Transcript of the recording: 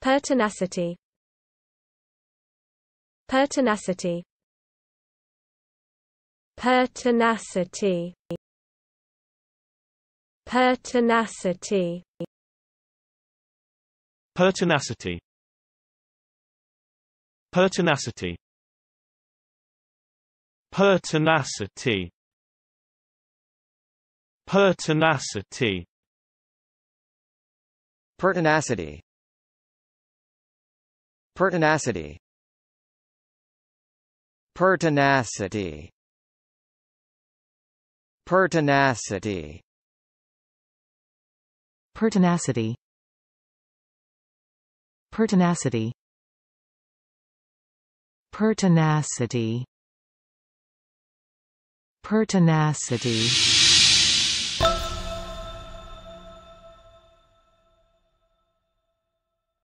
Pertinacity Pertinacity Pertinacity Pertinacity Pertinacity Pertinacity Pertinacity Pertinacity Pertinacity Pertinacity Pertinacity Pertinacity Pertinacity Pertinacity Pertinacity Pertinacity